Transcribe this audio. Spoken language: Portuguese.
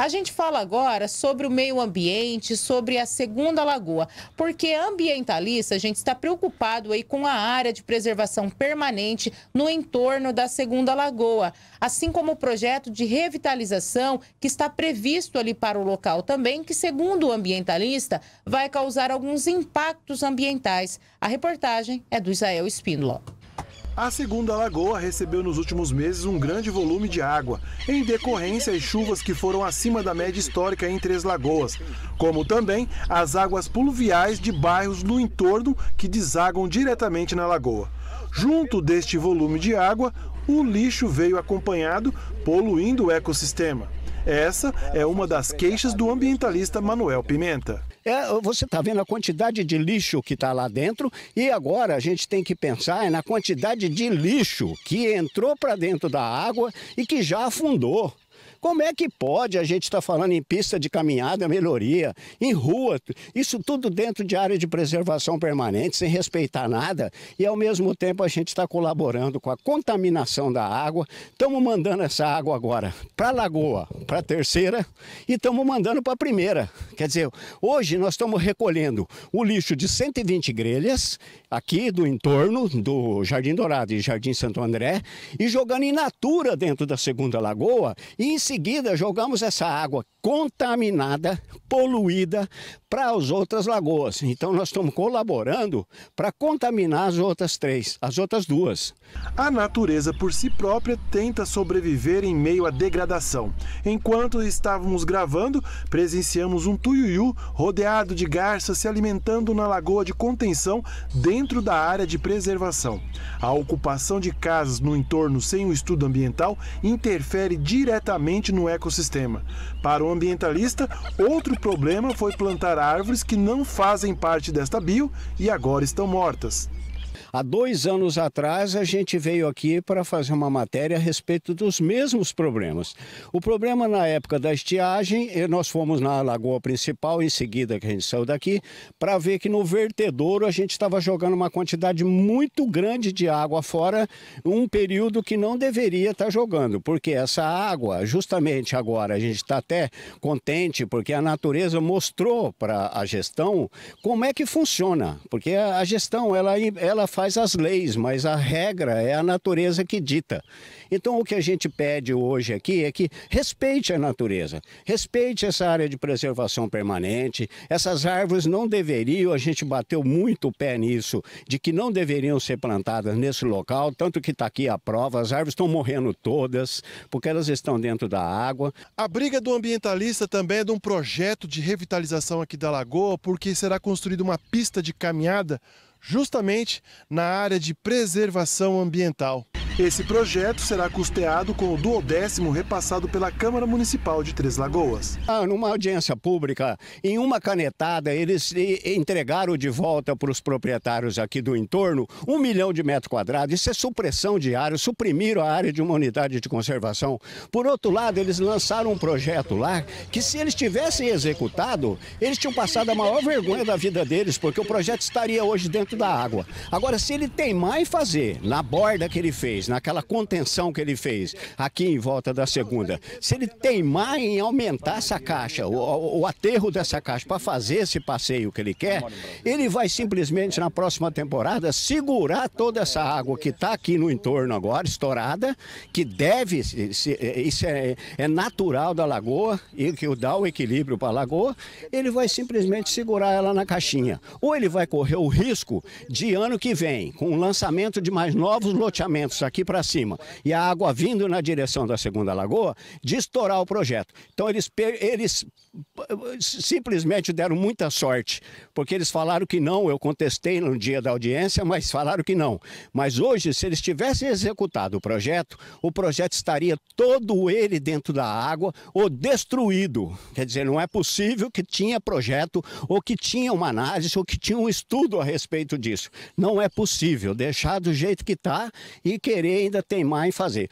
A gente fala agora sobre o meio ambiente, sobre a segunda lagoa, porque ambientalista, a gente está preocupado aí com a área de preservação permanente no entorno da segunda lagoa, assim como o projeto de revitalização que está previsto ali para o local também, que segundo o ambientalista, vai causar alguns impactos ambientais. A reportagem é do Israel Espíndola. A segunda lagoa recebeu nos últimos meses um grande volume de água, em decorrência às chuvas que foram acima da média histórica em Três Lagoas, como também as águas pluviais de bairros no entorno que desagam diretamente na lagoa. Junto deste volume de água, o lixo veio acompanhado, poluindo o ecossistema. Essa é uma das queixas do ambientalista Manuel Pimenta. É, você está vendo a quantidade de lixo que está lá dentro e agora a gente tem que pensar na quantidade de lixo que entrou para dentro da água e que já afundou. Como é que pode a gente estar tá falando em pista de caminhada, melhoria, em rua, isso tudo dentro de área de preservação permanente, sem respeitar nada, e ao mesmo tempo a gente está colaborando com a contaminação da água. Estamos mandando essa água agora para a lagoa, para a terceira, e estamos mandando para a primeira. Quer dizer, hoje nós estamos recolhendo o lixo de 120 grelhas aqui do entorno do Jardim Dourado e Jardim Santo André e jogando in natura dentro da segunda lagoa e em seguida, jogamos essa água contaminada, poluída, para as outras lagoas. Então, nós estamos colaborando para contaminar as outras três, as outras duas. A natureza, por si própria, tenta sobreviver em meio à degradação. Enquanto estávamos gravando, presenciamos um tuiuiu rodeado de garças se alimentando na lagoa de contenção dentro da área de preservação. A ocupação de casas no entorno sem o estudo ambiental interfere diretamente ambiente no ecossistema. Para o ambientalista, outro problema foi plantar árvores que não fazem parte desta bio e agora estão mortas. Há dois anos atrás, a gente veio aqui para fazer uma matéria a respeito dos mesmos problemas. O problema na época da estiagem, nós fomos na lagoa principal, em seguida que a gente saiu daqui, para ver que no vertedouro a gente estava jogando uma quantidade muito grande de água fora, um período que não deveria estar tá jogando, porque essa água, justamente agora, a gente está até contente, porque a natureza mostrou para a gestão como é que funciona, porque a gestão, ela, ela faz as leis, mas a regra é a natureza que dita. Então, o que a gente pede hoje aqui é que respeite a natureza, respeite essa área de preservação permanente. Essas árvores não deveriam, a gente bateu muito o pé nisso, de que não deveriam ser plantadas nesse local, tanto que está aqui a prova, as árvores estão morrendo todas, porque elas estão dentro da água. A briga do ambientalista também é de um projeto de revitalização aqui da lagoa, porque será construída uma pista de caminhada justamente na área de preservação ambiental. Esse projeto será custeado com o duodécimo repassado pela Câmara Municipal de Três Lagoas. Ah, numa audiência pública, em uma canetada, eles entregaram de volta para os proprietários aqui do entorno um milhão de metros quadrados. Isso é supressão de área, suprimiram a área de uma unidade de conservação. Por outro lado, eles lançaram um projeto lá que, se eles tivessem executado, eles tinham passado a maior vergonha da vida deles, porque o projeto estaria hoje dentro da água. Agora, se ele tem mais fazer na borda que ele fez, naquela contenção que ele fez aqui em volta da segunda, se ele teimar em aumentar essa caixa, o, o aterro dessa caixa para fazer esse passeio que ele quer, ele vai simplesmente na próxima temporada segurar toda essa água que está aqui no entorno agora, estourada, que deve, isso é, é natural da lagoa e que dá o equilíbrio para a lagoa, ele vai simplesmente segurar ela na caixinha. Ou ele vai correr o risco de ano que vem, com o lançamento de mais novos loteamentos aqui para cima e a água vindo na direção da segunda lagoa, de estourar o projeto. Então eles, eles eh, simplesmente deram muita sorte, porque eles falaram que não, eu contestei no dia da audiência, mas falaram que não. Mas hoje, se eles tivessem executado o projeto, o projeto estaria todo ele dentro da água ou destruído. Quer dizer, não é possível que tinha projeto ou que tinha uma análise ou que tinha um estudo a respeito disso. Não é possível deixar do jeito que está e querer querer ainda mais em fazer.